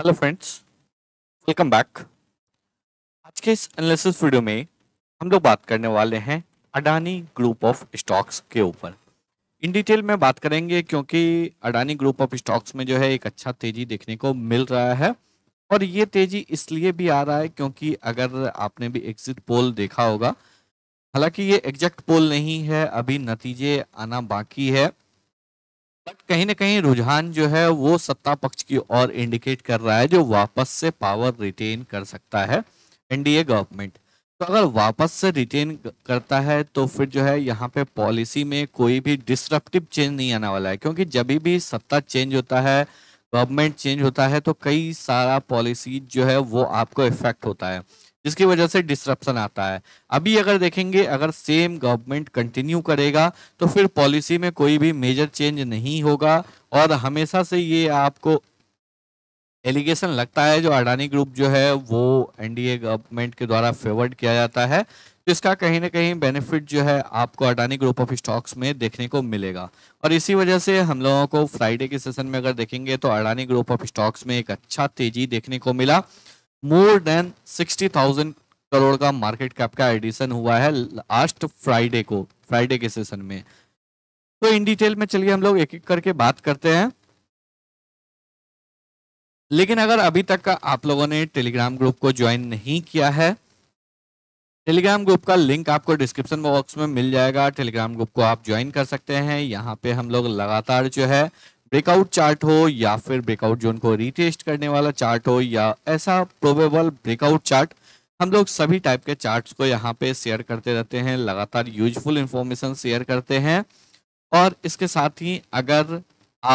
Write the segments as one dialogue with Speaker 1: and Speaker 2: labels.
Speaker 1: hello friends welcome back आज के इस एनालिसिस वीडियो में हम लोग बात करने वाले हैं अडानी ग्रुप ऑफ स्टॉक्स के ऊपर इन डिटेल में बात करेंगे क्योंकि अडानी ग्रुप ऑफ स्टॉक्स में जो है एक अच्छा तेजी देखने को मिल रहा है और ये तेजी इसलिए भी आ रहा है क्योंकि अगर आपने भी एग्जिट पोल देखा होगा हालांकि ये एग्जैक्ट पोल नहीं है अभी नतीजे आना बाकी है बट कहीं ना कहीं रुझान जो है वो सत्ता पक्ष की ओर इंडिकेट कर रहा है जो वापस से पावर रिटेन कर सकता है एनडीए गवर्नमेंट तो अगर वापस से रिटेन करता है तो फिर जो है यहाँ पे पॉलिसी में कोई भी डिस्ट्रप्टिव चेंज नहीं आने वाला है क्योंकि जब भी सत्ता चेंज होता है गवर्नमेंट चेंज होता है तो कई सारा पॉलिसी जो है वो आपको इफेक्ट होता है जिसकी वजह से डिस्ट्रप्शन आता है अभी अगर देखेंगे अगर सेम गवर्नमेंट कंटिन्यू करेगा तो फिर पॉलिसी में कोई भी मेजर चेंज नहीं होगा और हमेशा से ये आपको एलिगेशन लगता है जो अडानी ग्रुप जो है वो एनडीए गवर्नमेंट के द्वारा फेवर्ड किया जाता है तो इसका कहीं ना कहीं बेनिफिट जो है आपको अडानी ग्रुप ऑफ स्टॉक्स में देखने को मिलेगा और इसी वजह से हम लोगों को फ्राइडे के सेशन में अगर देखेंगे तो अडानी ग्रुप ऑफ स्टॉक्स में एक अच्छा तेजी देखने को मिला more than sixty thousand crore का मार्केट कैप का एडिशन हुआ है लास्ट फ्राइडे को फ्राइडे के सेशन में तो इन डिटेल में चलिए हम लोग एक एक करके बात करते हैं लेकिन अगर अभी तक का आप लोगों ने टेलीग्राम ग्रुप को ज्वाइन नहीं किया है टेलीग्राम ग्रुप का लिंक आपको डिस्क्रिप्शन बॉक्स में मिल जाएगा टेलीग्राम ग्रुप को आप ज्वाइन कर सकते हैं यहाँ पे हम लोग लगातार जो है ब्रेकआउट चार्ट हो या फिर ब्रेकआउट जोन को रिटेस्ट करने वाला चार्ट हो या ऐसा प्रोबेबल ब्रेकआउट चार्ट हम लोग सभी टाइप के चार्ट्स को यहाँ पे शेयर करते रहते हैं लगातार यूजफुल इंफॉर्मेशन शेयर करते हैं और इसके साथ ही अगर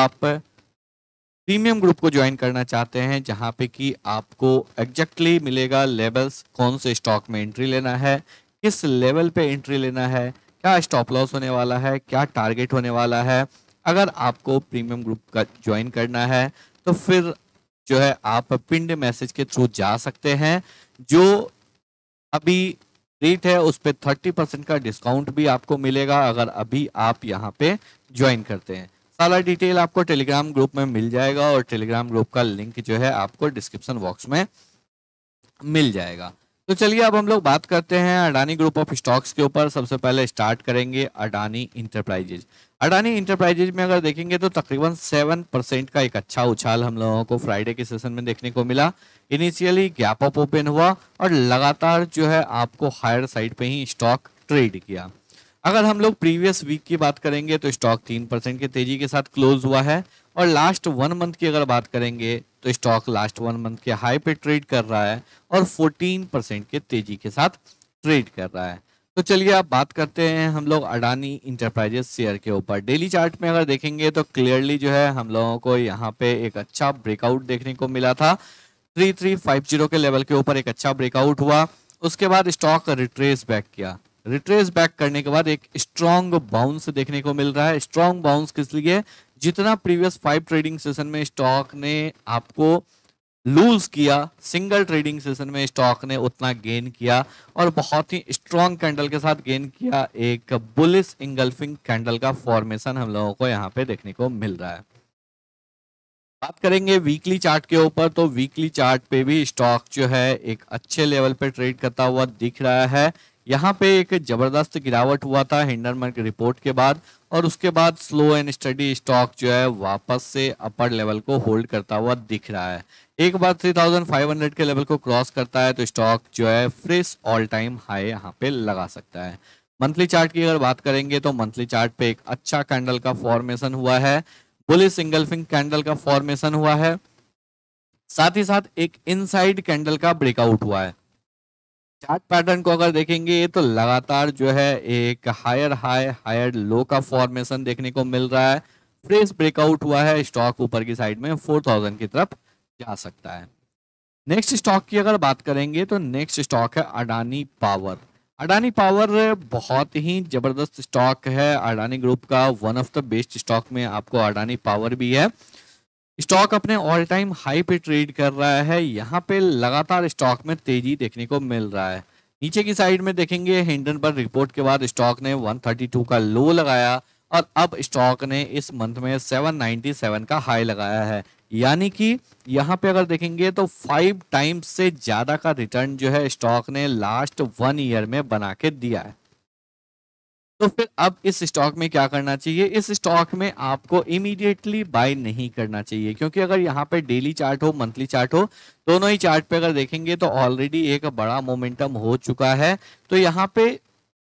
Speaker 1: आप प्रीमियम ग्रुप को ज्वाइन करना चाहते हैं जहाँ पे कि आपको एग्जैक्टली मिलेगा लेवल्स कौन से स्टॉक में एंट्री लेना है किस लेवल पे एंट्री लेना है क्या स्टॉप लॉस होने वाला है क्या टारगेट होने वाला है अगर आपको प्रीमियम ग्रुप का ज्वाइन करना है तो फिर जो है आप पिंड मैसेज के थ्रू जा सकते हैं जो अभी रेट है उस पर थर्टी परसेंट का डिस्काउंट भी आपको मिलेगा अगर अभी आप यहाँ पे ज्वाइन करते हैं सारा डिटेल आपको टेलीग्राम ग्रुप में मिल जाएगा और टेलीग्राम ग्रुप का लिंक जो है आपको डिस्क्रिप्शन बॉक्स में मिल जाएगा तो चलिए अब हम लोग बात करते हैं अडानी ग्रुप ऑफ स्टॉक्स के ऊपर सबसे पहले स्टार्ट करेंगे अडानी इंटरप्राइजेज अडानी इंटरप्राइजेज में अगर देखेंगे तो तकरीबन सेवन परसेंट का एक अच्छा उछाल हम लोगों को फ्राइडे के सेशन में देखने को मिला इनिशियली गैप अप ओपन हुआ और लगातार जो है आपको हायर साइड पे ही स्टॉक ट्रेड किया अगर हम लोग प्रीवियस वीक की बात करेंगे तो स्टॉक तीन परसेंट की तेजी के साथ क्लोज हुआ है और लास्ट वन मंथ की अगर बात करेंगे तो स्टॉक लास्ट वन मंथ के हाई पे ट्रेड कर रहा है और 14 परसेंट के तेजी के साथ ट्रेड कर रहा है तो चलिए आप बात करते हैं हम लोग अडानी इंटरप्राइजेस शेयर के ऊपर डेली चार्ट में अगर देखेंगे तो क्लियरली जो है हम लोगों को यहाँ पे एक अच्छा ब्रेकआउट देखने को मिला था 3350 के लेवल के ऊपर एक अच्छा ब्रेकआउट हुआ उसके बाद स्टॉक रिट्रेस बैक किया रिट्रेस बैक करने के बाद एक स्ट्रॉन्ग बाउंस देखने को मिल रहा है स्ट्रॉन्ग बाउंस किस लिए जितना प्रीवियस फाइव ट्रेडिंग सेशन में स्टॉक ने आपको लूज किया सिंगल ट्रेडिंग सेशन में स्टॉक ने उतना गेन किया और बहुत ही स्ट्रॉन्ग कैंडल के साथ गेन किया एक बुलिस इंगल्फिंग कैंडल का फॉर्मेशन हम लोगों को यहाँ पे देखने को मिल रहा है बात करेंगे वीकली चार्ट के ऊपर तो वीकली चार्ट पे भी स्टॉक जो है एक अच्छे लेवल पे ट्रेड करता हुआ दिख रहा है यहाँ पे एक ज़बरदस्त गिरावट हुआ था हिंडरमन की रिपोर्ट के बाद और उसके बाद स्लो एंड स्टडी स्टॉक जो है वापस से अपर लेवल को होल्ड करता हुआ दिख रहा है एक बार 3500 के लेवल को क्रॉस करता है तो स्टॉक जो है फ्रेश ऑल टाइम हाई यहाँ पे लगा सकता है मंथली चार्ट की अगर बात करेंगे तो मंथली चार्ट पे एक अच्छा कैंडल का फॉर्मेशन हुआ है बुलिस सिंगलफिंग कैंडल का फॉर्मेशन हुआ है साथ ही साथ एक इनसाइड कैंडल का ब्रेकआउट हुआ है चार्ट पैटर्न को अगर देखेंगे तो लगातार जो है एक हायर हाई हायर लो का फॉर्मेशन देखने को मिल रहा है फ्रेश ब्रेकआउट हुआ है स्टॉक ऊपर की साइड में 4000 की तरफ जा सकता है नेक्स्ट स्टॉक की अगर बात करेंगे तो नेक्स्ट स्टॉक है अडानी पावर अडानी पावर बहुत ही ज़बरदस्त स्टॉक है अडानी ग्रुप का one of the best stock में आपको अडानी पावर भी है स्टॉक अपने ऑल टाइम हाई पे ट्रेड कर रहा है यहाँ पे लगातार स्टॉक में तेजी देखने को मिल रहा है नीचे की साइड में देखेंगे हिंडनबर्ग रिपोर्ट के बाद स्टॉक ने 132 का लो लगाया और अब स्टॉक ने इस मंथ में 797 का हाई लगाया है यानी कि यहाँ पे अगर देखेंगे तो फाइव टाइम्स से ज़्यादा का रिटर्न जो है स्टॉक ने लास्ट वन ईयर में बना के दिया है तो फिर अब इस स्टॉक में क्या करना चाहिए इस स्टॉक में आपको इमीडिएटली बाय नहीं करना चाहिए क्योंकि अगर यहाँ पे डेली चार्ट हो मंथली चार्ट हो दोनों ही चार्ट पे अगर देखेंगे तो ऑलरेडी एक बड़ा मोमेंटम हो चुका है तो यहाँ पे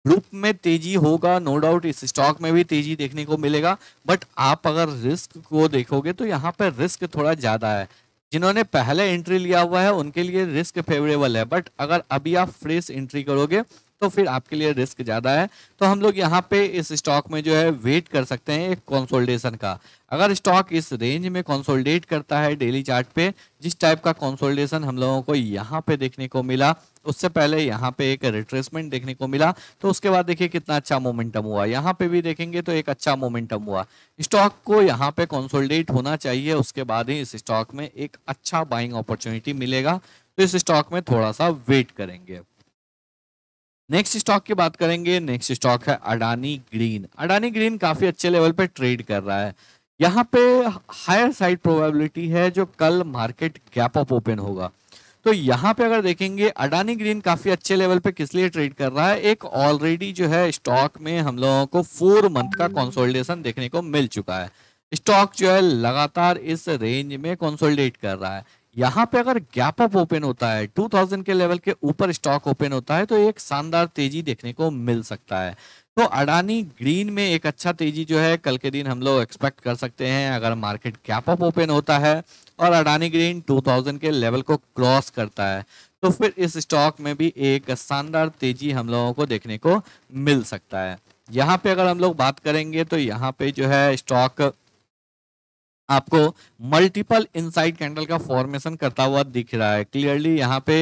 Speaker 1: ग्रुप में तेजी होगा नो डाउट इस स्टॉक में भी तेजी देखने को मिलेगा बट आप अगर रिस्क को देखोगे तो यहाँ पर रिस्क थोड़ा ज़्यादा है जिन्होंने पहले एंट्री लिया हुआ है उनके लिए रिस्क फेवरेबल है बट अगर अभी आप फ्रेश एंट्री करोगे तो फिर आपके लिए रिस्क ज़्यादा है तो हम लोग यहाँ पे इस स्टॉक में जो है वेट कर सकते हैं एक कंसोलिडेशन का अगर स्टॉक इस रेंज में कंसोलिडेट करता है डेली चार्ट पे जिस टाइप का कंसोलिडेशन हम लोगों को यहाँ पे देखने को मिला उससे पहले यहाँ पे एक रिट्रेसमेंट देखने को मिला तो उसके बाद देखिए कितना अच्छा मोमेंटम हुआ यहाँ पे भी देखेंगे तो एक अच्छा मोमेंटम हुआ स्टॉक को यहाँ पे कंसोलिडेट होना चाहिए उसके बाद ही इस स्टॉक में एक अच्छा बाइंग अपॉर्चुनिटी मिलेगा तो इस स्टॉक में थोड़ा सा वेट करेंगे नेक्स्ट स्टॉक की बात करेंगे नेक्स्ट स्टॉक है अडानी ग्रीन अडानी ग्रीन काफी अच्छे लेवल पे ट्रेड कर रहा है यहाँ पे हायर साइड प्रोबेबिलिटी है जो कल मार्केट गैप अप ओपन होगा तो यहाँ पे अगर देखेंगे अडानी ग्रीन काफी अच्छे लेवल पे किस लिए ट्रेड कर रहा है एक ऑलरेडी जो है स्टॉक में हम लोगों को फोर मंथ का कंसोलिडेशन देखने को मिल चुका है स्टॉक जो है लगातार इस रेंज में कंसोलिडेट कर रहा है यहाँ पे अगर गैप अप ओपन होता है 2000 के लेवल के ऊपर स्टॉक ओपन होता है तो एक शानदार तेजी देखने को मिल सकता है तो अडानी ग्रीन में एक अच्छा तेजी जो है कल के दिन हम लोग एक्सपेक्ट कर सकते हैं अगर मार्केट गैप अप ओपन होता है और अडानी ग्रीन 2000 के लेवल को क्रॉस करता है तो फिर इस स्टॉक में भी एक शानदार तेजी हम लोगों को देखने को मिल सकता है यहाँ पे अगर हम लोग बात करेंगे तो यहाँ पे जो है स्टॉक आपको मल्टीपल इनसाइड कैंडल का फॉर्मेशन करता हुआ दिख रहा है क्लियरली यहाँ पे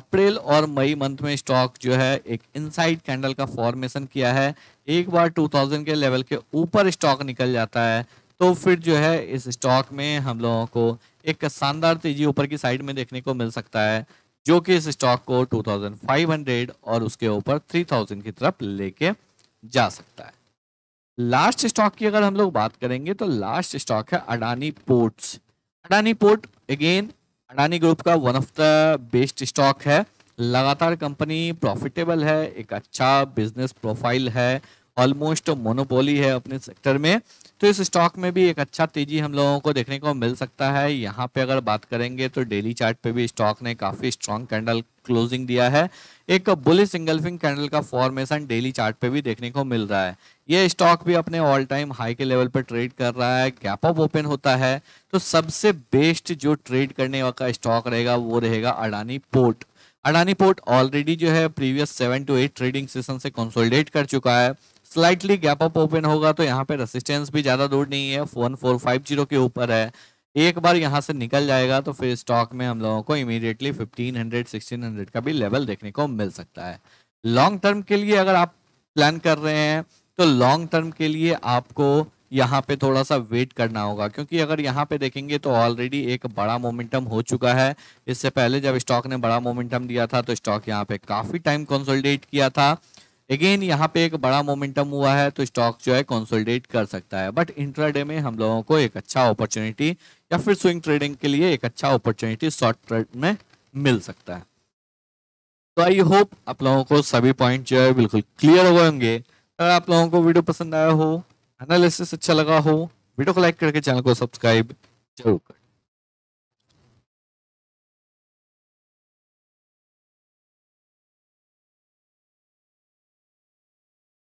Speaker 1: अप्रैल और मई मंथ में स्टॉक जो है एक इनसाइड कैंडल का फॉर्मेशन किया है एक बार 2000 के लेवल के ऊपर स्टॉक निकल जाता है तो फिर जो है इस स्टॉक में हम लोगों को एक शानदार तेजी ऊपर की साइड में देखने को मिल सकता है जो कि इस स्टॉक को 2500 और उसके ऊपर 3000 की तरफ लेके जा सकता है लास्ट स्टॉक की अगर हम लोग बात करेंगे तो लास्ट स्टॉक है Adani Ports Adani Port again Adani group का one of the best stock है लगातार कंपनी प्रॉफिटेबल है एक अच्छा बिजनेस प्रोफाइल है ऑलमोस्ट मोनोपोली है अपने सेक्टर में तो इस स्टॉक में भी एक अच्छा तेजी हम लोगों को देखने को मिल सकता है यहाँ पे अगर बात करेंगे तो डेली चार्ट पे भी स्टॉक ने काफ़ी स्ट्रॉन्ग कैंडल क्लोजिंग दिया है एक बुलिस फिंग कैंडल का फॉर्मेशन डेली चार्ट पे भी देखने को मिल रहा है ये स्टॉक भी अपने ऑल टाइम हाई के लेवल पर ट्रेड कर रहा है गैप अप ओपन होता है तो सबसे बेस्ट जो ट्रेड करने का स्टॉक रहेगा वो रहेगा Adani port Adani port already जो है previous seven to eight trading session से कंसोलिडेट कर चुका है स्लाइटली गैप अप ओपन होगा तो यहाँ पे रेसिस्टेंस भी ज़्यादा दूर नहीं है वन फोर फाइव जीरो के ऊपर है एक बार यहाँ से निकल जाएगा तो फिर स्टॉक में हम लोगों को immediately fifteen hundred sixteen hundred का भी लेवल देखने को मिल सकता है लॉन्ग टर्म के लिए अगर आप प्लान कर रहे हैं तो लॉन्ग टर्म के लिए आपको यहाँ पे थोड़ा सा वेट करना होगा क्योंकि अगर यहाँ पे देखेंगे तो ऑलरेडी एक बड़ा मोमेंटम हो चुका है इससे पहले जब स्टॉक ने बड़ा मोमेंटम दिया था तो स्टॉक यहाँ पे काफ़ी टाइम कंसोलिडेट किया था अगेन यहाँ पे एक बड़ा मोमेंटम हुआ है तो स्टॉक जो है कंसोलिडेट कर सकता है बट इंट्राडे में हम लोगों को एक अच्छा अपॉर्चुनिटी या फिर स्विंग ट्रेडिंग के लिए एक अच्छा अपॉर्चुनिटी शॉर्ट ट्रेड में मिल सकता है तो आई होप आप लोगों को सभी पॉइंट जो है बिल्कुल क्लियर गए होंगे अगर आप लोगों को वीडियो पसंद आया हो एनालिसिस अच्छा लगा हो वीडियो को लाइक करके चैनल को सब्सक्राइब जरूर कर